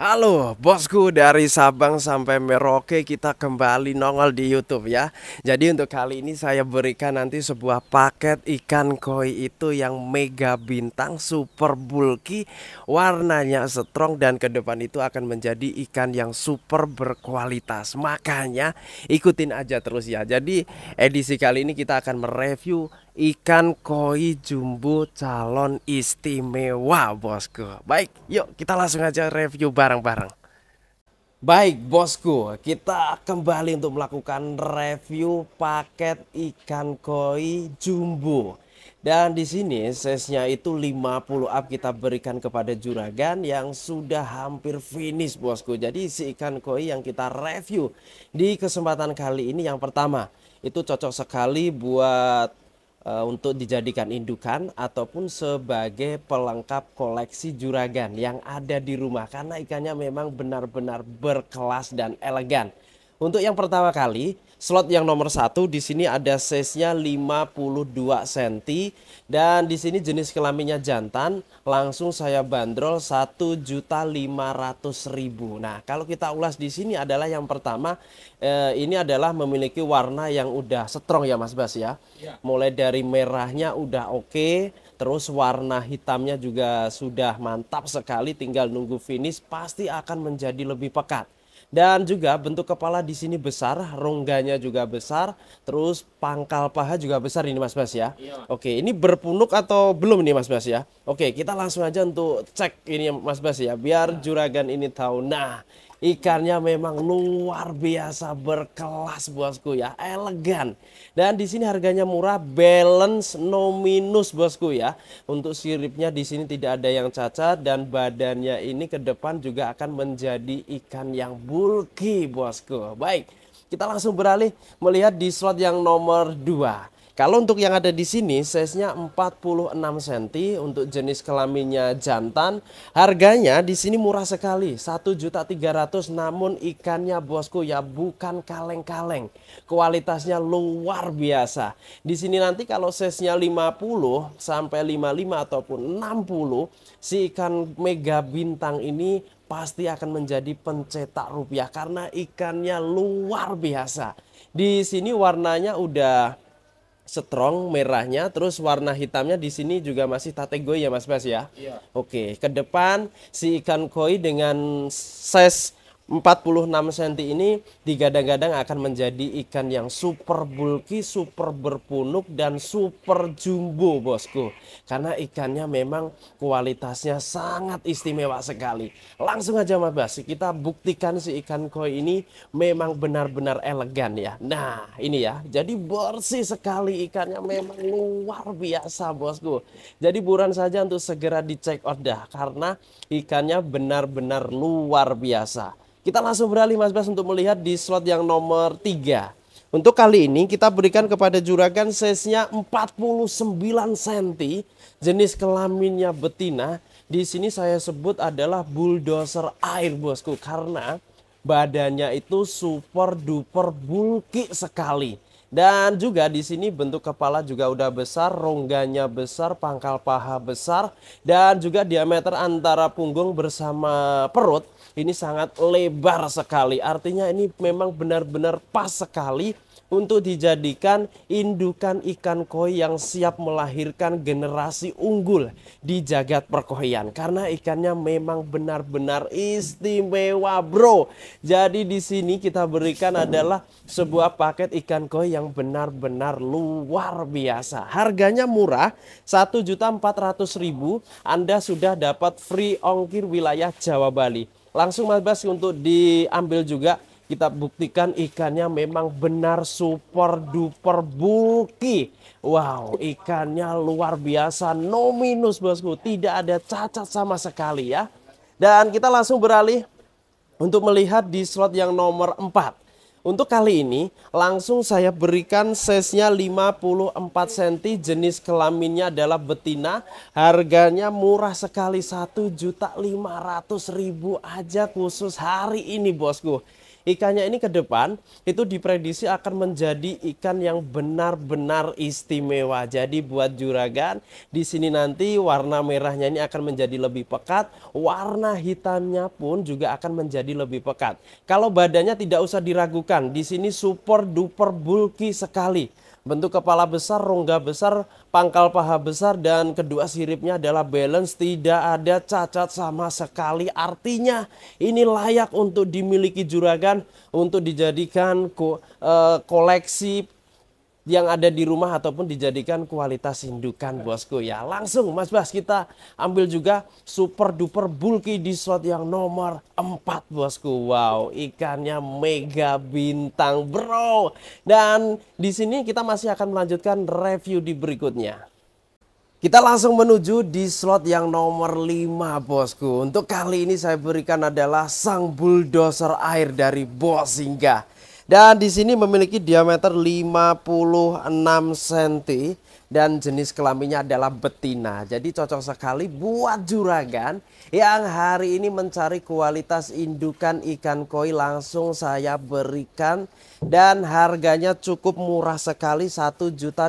Halo bosku dari Sabang sampai Merauke kita kembali nongol di YouTube ya. Jadi untuk kali ini saya berikan nanti sebuah paket ikan koi itu yang mega bintang super bulky, warnanya strong dan ke depan itu akan menjadi ikan yang super berkualitas. Makanya ikutin aja terus ya. Jadi edisi kali ini kita akan mereview ikan koi jumbo calon istimewa bosku Baik yuk kita langsung aja review bareng-bareng Baik bosku kita kembali untuk melakukan review paket ikan koi jumbo dan di sini sesnya itu 50 up kita berikan kepada juragan yang sudah hampir finish bosku. Jadi si ikan koi yang kita review di kesempatan kali ini yang pertama itu cocok sekali buat Eh, untuk dijadikan indukan ataupun sebagai pelengkap koleksi juragan yang ada di rumah karena ikannya memang benar-benar berkelas dan elegan. Untuk yang pertama kali, slot yang nomor satu di sini ada size-nya 52 cm dan di sini jenis kelaminnya jantan, langsung saya bandrol 1.500.000. Nah, kalau kita ulas di sini adalah yang pertama eh, ini adalah memiliki warna yang udah strong ya Mas Bas ya. ya. Mulai dari merahnya udah oke, okay, terus warna hitamnya juga sudah mantap sekali tinggal nunggu finish pasti akan menjadi lebih pekat. Dan juga bentuk kepala di sini besar, rongganya juga besar, terus pangkal paha juga besar ini Mas Bas ya. Iya. Oke, ini berpunuk atau belum ini, Mas Bas ya? Oke, kita langsung aja untuk cek ini Mas Bas ya, biar juragan ini tahu. Nah, Ikannya memang luar biasa berkelas bosku ya, elegan. Dan di sini harganya murah, balance no minus bosku ya. Untuk siripnya di sini tidak ada yang cacat dan badannya ini ke depan juga akan menjadi ikan yang bulky bosku. Baik, kita langsung beralih melihat di slot yang nomor 2. Kalau untuk yang ada di sini, size-nya 46 cm untuk jenis kelaminnya jantan. Harganya di sini murah sekali, 1.300 namun ikannya bosku ya bukan kaleng-kaleng. Kualitasnya luar biasa. Di sini nanti kalau size-nya 50 sampai 55 ataupun 60, si ikan mega bintang ini pasti akan menjadi pencetak rupiah karena ikannya luar biasa. Di sini warnanya udah strong merahnya terus warna hitamnya di sini juga masih tategoi ya Mas Bas ya. Iya. Oke, ke depan si ikan koi dengan size 46 cm ini digadang-gadang akan menjadi ikan yang super bulky, super berpunuk dan super jumbo bosku. Karena ikannya memang kualitasnya sangat istimewa sekali. Langsung aja Mas Bas, kita buktikan si ikan koi ini memang benar-benar elegan ya. Nah ini ya, jadi bersih sekali ikannya memang luar biasa bosku. Jadi buruan saja untuk segera dicek out dah karena ikannya benar-benar luar biasa. Kita langsung beralih Mas Bas untuk melihat di slot yang nomor 3. Untuk kali ini kita berikan kepada juragan size-nya 49 cm, jenis kelaminnya betina. Di sini saya sebut adalah bulldozer air bosku karena badannya itu super duper bulky sekali. Dan juga di sini bentuk kepala juga udah besar, rongganya besar, pangkal paha besar, dan juga diameter antara punggung bersama perut ini sangat lebar sekali. Artinya ini memang benar-benar pas sekali untuk dijadikan indukan ikan koi yang siap melahirkan generasi unggul di jagat perkoian karena ikannya memang benar-benar istimewa bro. Jadi di sini kita berikan adalah sebuah paket ikan koi yang benar-benar luar biasa. Harganya murah, 1.400.000 Anda sudah dapat free ongkir wilayah Jawa Bali. Langsung Mas Bas untuk diambil juga kita buktikan ikannya memang benar super duper bulky. Wow, ikannya luar biasa, no minus bosku, tidak ada cacat sama sekali ya. Dan kita langsung beralih untuk melihat di slot yang nomor 4. Untuk kali ini langsung saya berikan size-nya 54 cm, jenis kelaminnya adalah betina, harganya murah sekali 1.500.000 aja khusus hari ini bosku ikannya ini ke depan itu diprediksi akan menjadi ikan yang benar-benar istimewa. Jadi buat juragan di sini nanti warna merahnya ini akan menjadi lebih pekat, warna hitamnya pun juga akan menjadi lebih pekat. Kalau badannya tidak usah diragukan, di sini super duper bulky sekali bentuk kepala besar, rongga besar, pangkal paha besar dan kedua siripnya adalah balance tidak ada cacat sama sekali. Artinya ini layak untuk dimiliki juragan untuk dijadikan eh, koleksi yang ada di rumah ataupun dijadikan kualitas indukan bosku ya. Langsung Mas Bas kita ambil juga super duper bulky di slot yang nomor 4 bosku. Wow, ikannya mega bintang bro. Dan di sini kita masih akan melanjutkan review di berikutnya. Kita langsung menuju di slot yang nomor 5 bosku. Untuk kali ini saya berikan adalah sang bulldozer air dari Bos Singgah. Dan di sini memiliki diameter 56 cm dan jenis kelaminnya adalah betina. Jadi cocok sekali buat juragan yang hari ini mencari kualitas indukan ikan koi langsung saya berikan dan harganya cukup murah sekali 1.250.000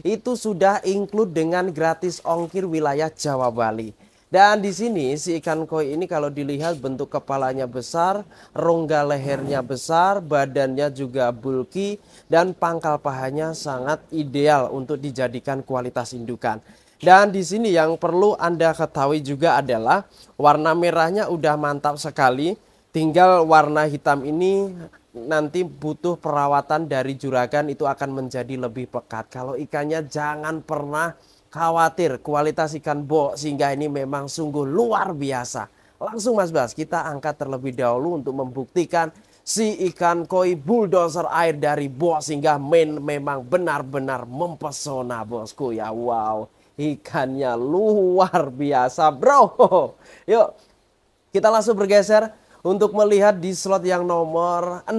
itu sudah include dengan gratis ongkir wilayah Jawa Bali. Dan di sini si ikan koi ini kalau dilihat bentuk kepalanya besar, rongga lehernya besar, badannya juga bulky dan pangkal pahanya sangat ideal untuk dijadikan kualitas indukan. Dan di sini yang perlu Anda ketahui juga adalah warna merahnya udah mantap sekali, tinggal warna hitam ini nanti butuh perawatan dari juragan itu akan menjadi lebih pekat. Kalau ikannya jangan pernah khawatir kualitas ikan bo sehingga ini memang sungguh luar biasa. Langsung Mas Bas, kita angkat terlebih dahulu untuk membuktikan si ikan koi bulldozer air dari bo sehingga main memang benar-benar mempesona bosku ya. Wow, ikannya luar biasa bro. Yuk, kita langsung bergeser untuk melihat di slot yang nomor 6.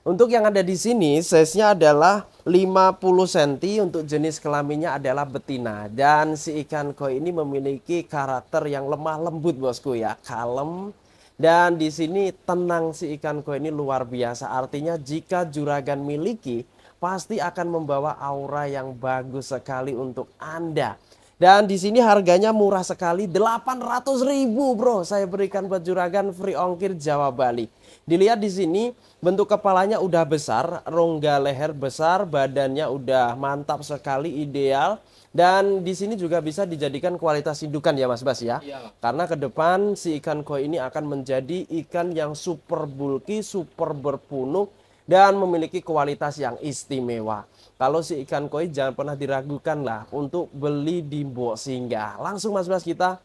Untuk yang ada di sini, size-nya adalah 50 cm, untuk jenis kelaminnya adalah betina. Dan si ikan koi ini memiliki karakter yang lemah lembut bosku ya, kalem. Dan di sini tenang si ikan koi ini luar biasa, artinya jika juragan miliki, pasti akan membawa aura yang bagus sekali untuk Anda dan di sini harganya murah sekali, 800 ribu bro. Saya berikan buat juragan free ongkir Jawa Bali. Dilihat di sini bentuk kepalanya udah besar, rongga leher besar, badannya udah mantap sekali, ideal. Dan di sini juga bisa dijadikan kualitas indukan ya Mas Bas ya. Iyalah. Karena ke depan si ikan koi ini akan menjadi ikan yang super bulky, super berpunuk dan memiliki kualitas yang istimewa. Kalau si ikan koi jangan pernah diragukan lah untuk beli di Mbok Singgah. Langsung mas-mas kita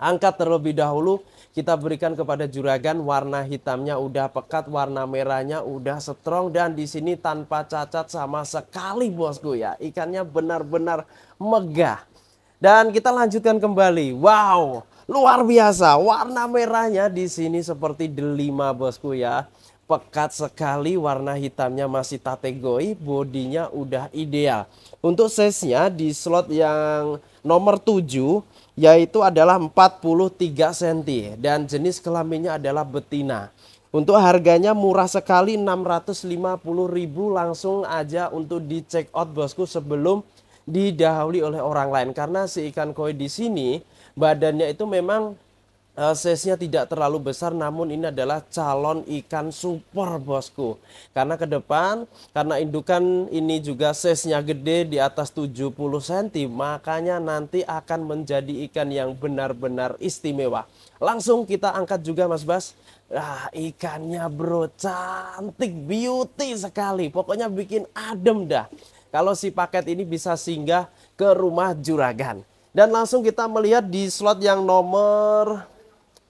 angkat terlebih dahulu. Kita berikan kepada juragan warna hitamnya udah pekat, warna merahnya udah strong dan di sini tanpa cacat sama sekali bosku ya. Ikannya benar-benar megah. Dan kita lanjutkan kembali. Wow, luar biasa. Warna merahnya di sini seperti delima bosku ya pekat sekali warna hitamnya masih tategoi bodinya udah ideal untuk size-nya di slot yang nomor 7 yaitu adalah 43 cm dan jenis kelaminnya adalah betina untuk harganya murah sekali 650 ribu langsung aja untuk di check out bosku sebelum didahului oleh orang lain karena si ikan koi di sini badannya itu memang size-nya tidak terlalu besar namun ini adalah calon ikan super bosku karena ke depan karena indukan ini juga size-nya gede di atas 70 cm makanya nanti akan menjadi ikan yang benar-benar istimewa langsung kita angkat juga mas Bas ikan ah, ikannya bro cantik beauty sekali pokoknya bikin adem dah kalau si paket ini bisa singgah ke rumah juragan dan langsung kita melihat di slot yang nomor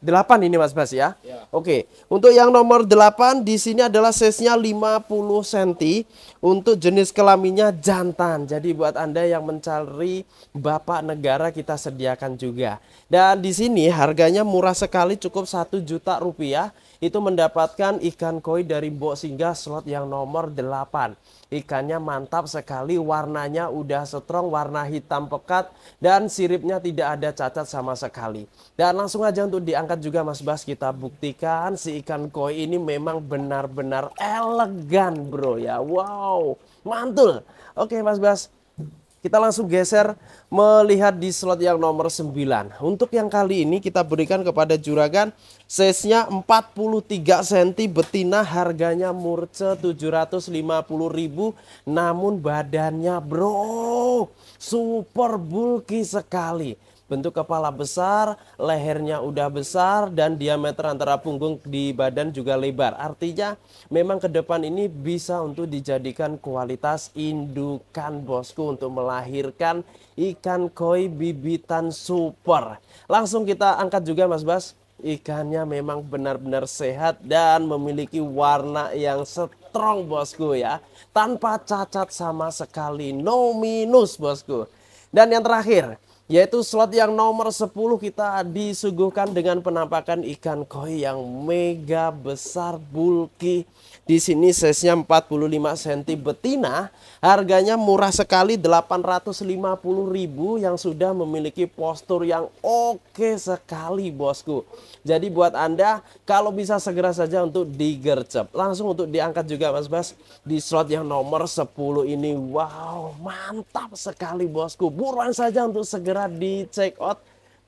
8 ini Mas Bas ya. ya. Oke. Untuk yang nomor 8 di sini adalah size-nya 50 cm untuk jenis kelaminnya jantan. Jadi buat Anda yang mencari bapak negara kita sediakan juga. Dan di sini harganya murah sekali cukup 1 juta rupiah itu mendapatkan ikan koi dari Mbok Singgah slot yang nomor 8. Ikannya mantap sekali, warnanya udah strong, warna hitam pekat dan siripnya tidak ada cacat sama sekali. Dan langsung aja untuk diangkat juga Mas Bas kita buktikan si ikan koi ini memang benar-benar elegan bro ya. Wow, mantul. Oke Mas Bas, kita langsung geser melihat di slot yang nomor 9. Untuk yang kali ini kita berikan kepada Juragan size-nya 43 cm betina harganya murce 750.000 namun badannya bro super bulky sekali bentuk kepala besar, lehernya udah besar dan diameter antara punggung di badan juga lebar. Artinya memang ke depan ini bisa untuk dijadikan kualitas indukan bosku untuk melahirkan ikan koi bibitan super. Langsung kita angkat juga Mas Bas. Ikannya memang benar-benar sehat dan memiliki warna yang strong bosku ya. Tanpa cacat sama sekali, no minus bosku. Dan yang terakhir, yaitu slot yang nomor 10 kita disuguhkan dengan penampakan ikan koi yang mega besar bulky. Di sini size-nya 45 cm betina, harganya murah sekali ribu yang sudah memiliki postur yang oke sekali bosku. Jadi buat Anda kalau bisa segera saja untuk digercep. Langsung untuk diangkat juga Mas Bas di slot yang nomor 10 ini. Wow, mantap sekali bosku. Buruan saja untuk segera segera di check out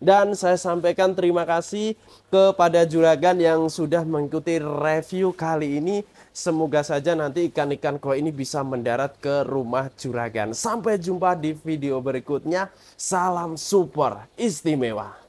dan saya sampaikan terima kasih kepada juragan yang sudah mengikuti review kali ini. Semoga saja nanti ikan-ikan koi ini bisa mendarat ke rumah juragan. Sampai jumpa di video berikutnya. Salam super istimewa.